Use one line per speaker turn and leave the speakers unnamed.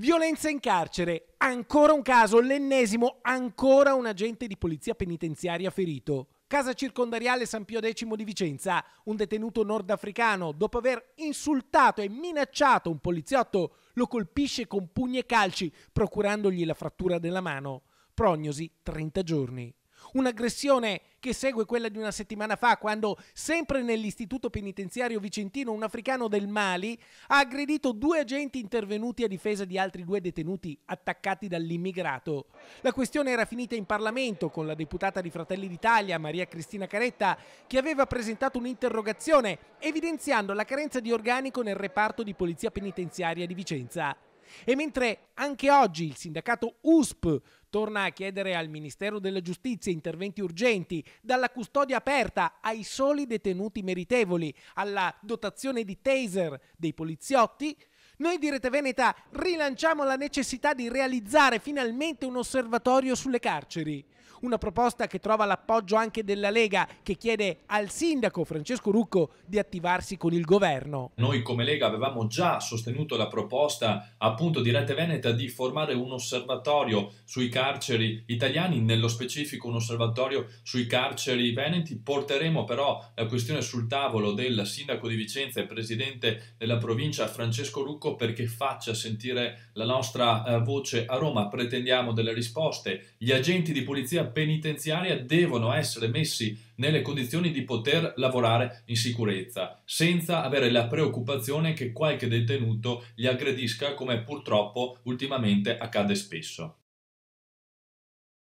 Violenza in carcere, ancora un caso, l'ennesimo, ancora un agente di polizia penitenziaria ferito. Casa circondariale San Pio X di Vicenza, un detenuto nordafricano, dopo aver insultato e minacciato un poliziotto, lo colpisce con pugni e calci, procurandogli la frattura della mano. Prognosi 30 giorni. Un'aggressione che segue quella di una settimana fa, quando sempre nell'istituto penitenziario vicentino un africano del Mali ha aggredito due agenti intervenuti a difesa di altri due detenuti attaccati dall'immigrato. La questione era finita in Parlamento con la deputata di Fratelli d'Italia, Maria Cristina Caretta, che aveva presentato un'interrogazione evidenziando la carenza di organico nel reparto di polizia penitenziaria di Vicenza. E mentre anche oggi il sindacato USP torna a chiedere al Ministero della Giustizia interventi urgenti, dalla custodia aperta ai soli detenuti meritevoli, alla dotazione di taser dei poliziotti, noi di Rete Veneta rilanciamo la necessità di realizzare finalmente un osservatorio sulle carceri. Una proposta che trova l'appoggio anche della Lega, che chiede al sindaco Francesco Rucco di attivarsi con il governo.
Noi come Lega avevamo già sostenuto la proposta appunto di Rete Veneta di formare un osservatorio sui carceri italiani, nello specifico un osservatorio sui carceri veneti. Porteremo però la questione sul tavolo del sindaco di Vicenza e presidente della provincia Francesco Rucco poco perché faccia sentire la nostra eh, voce a Roma, pretendiamo delle risposte. Gli agenti di polizia penitenziaria devono essere messi nelle condizioni di poter lavorare in sicurezza, senza avere la preoccupazione che qualche detenuto li aggredisca come purtroppo ultimamente accade spesso.